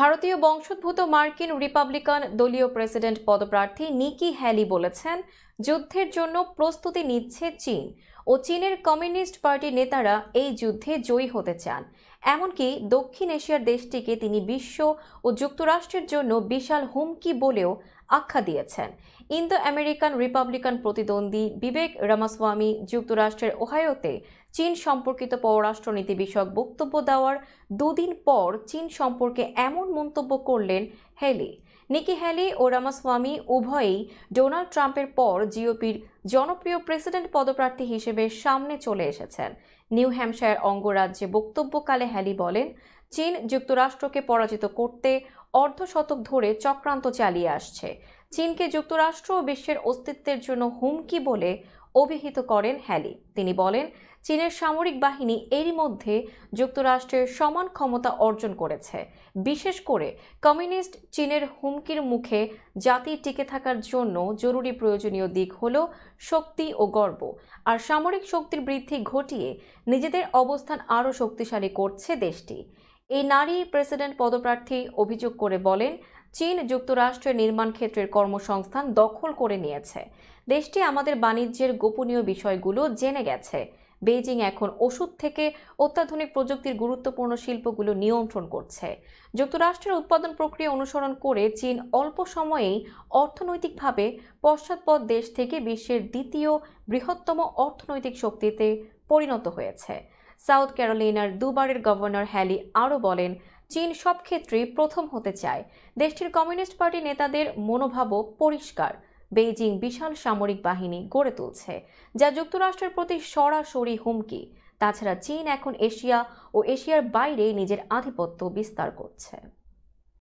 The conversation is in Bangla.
ভারতীয় বংশোদ্ভূত মার্কিন রিপাবলিকান দলীয় প্রেসিডেন্ট পদপ্রার্থী নিকি হ্যালি বলেছেন যুদ্ধের জন্য প্রস্তুতি নিচ্ছে চীন ও চীনের কমিউনিস্ট পার্টির নেতারা এই যুদ্ধে জয়ী হতে চান এমনকি দক্ষিণ এশিয়ার দেশটিকে তিনি বিশ্ব ও যুক্তরাষ্ট্রের জন্য বিশাল হুমকি বলেও আখ্যা দিয়েছেন ইন্দো আমেরিকান রিপাবলিকান প্রতিদ্বন্দ্বী বিবেক রামাস্বামী যুক্তরাষ্ট্রের ওহায়োতে চীন সম্পর্কিত পররাষ্ট্রনীতি বিষয়ক বক্তব্য দেওয়ার দুদিন পর চীন সম্পর্কে এমন মন্তব্য করলেন হেলি নিকি হ্যালি ও রামাস্বামী উভয়েই ডোনাল্ড ট্রাম্পের পর জিওপির জনপ্রিয় প্রেসিডেন্ট পদপ্রার্থী হিসেবে সামনে চলে এসেছেন নিউ হ্যাম্পশায়ার অঙ্গরাজ্যে বক্তব্যকালে হ্যালি বলেন চীন যুক্তরাষ্ট্রকে পরাজিত করতে অর্ধশতক ধরে চক্রান্ত চালিয়ে আসছে চীনকে যুক্তরাষ্ট্র ও বিশ্বের অস্তিত্বের জন্য হুমকি বলে অভিহিত করেন হ্যালি তিনি বলেন চীনের সামরিক বাহিনী এরই মধ্যে যুক্তরাষ্ট্রের সমান ক্ষমতা অর্জন করেছে বিশেষ করে কমিউনিস্ট চীনের হুমকির মুখে জাতি টিকে থাকার জন্য জরুরি প্রয়োজনীয় দিক হল শক্তি ও গর্ব আর সামরিক শক্তির বৃদ্ধি ঘটিয়ে নিজেদের অবস্থান আরও শক্তিশালী করছে দেশটি এই নারী প্রেসিডেন্ট পদপ্রার্থী অভিযোগ করে বলেন চীন যুক্তরাষ্ট্রের নির্মাণ ক্ষেত্রের কর্মসংস্থান দখল করে নিয়েছে দেশটি আমাদের বাণিজ্যের গোপনীয় বিষয়গুলো জেনে গেছে বেইজিং এখন ওষুধ থেকে অত্যাধুনিক প্রযুক্তির গুরুত্বপূর্ণ শিল্পগুলো নিয়ন্ত্রণ করছে যুক্তরাষ্ট্রের উৎপাদন প্রক্রিয়া অনুসরণ করে চীন অল্প সময়েই অর্থনৈতিকভাবে পশ্চাৎপদ দেশ থেকে বিশ্বের দ্বিতীয় বৃহত্তম অর্থনৈতিক শক্তিতে পরিণত হয়েছে সাউথ ক্যারোলিনার দুবারের গভর্নর হ্যালি আরও বলেন চীন সব ক্ষেত্রে প্রথম হতে চায় দেশটির কমিউনিস্ট পার্টি নেতাদের মনোভাবও পরিষ্কার বেইজিং বিশাল সামরিক বাহিনী গড়ে তুলছে যা যুক্তরাষ্ট্রের প্রতি সরাসরি হুমকি তাছাড়া চীন এখন এশিয়া ও এশিয়ার বাইরে নিজের আধিপত্য বিস্তার করছে